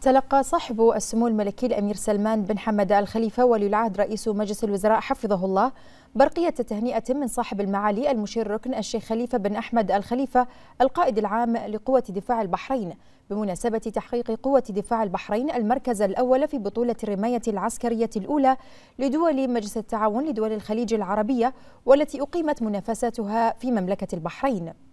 تلقى صاحب السمو الملكي الأمير سلمان بن حمد الخليفة ولي العهد رئيس مجلس الوزراء حفظه الله برقية تهنئة من صاحب المعالي المشير ركن الشيخ خليفة بن أحمد الخليفة القائد العام لقوة دفاع البحرين بمناسبة تحقيق قوة دفاع البحرين المركز الأول في بطولة الرماية العسكرية الأولى لدول مجلس التعاون لدول الخليج العربية والتي أقيمت منافستها في مملكة البحرين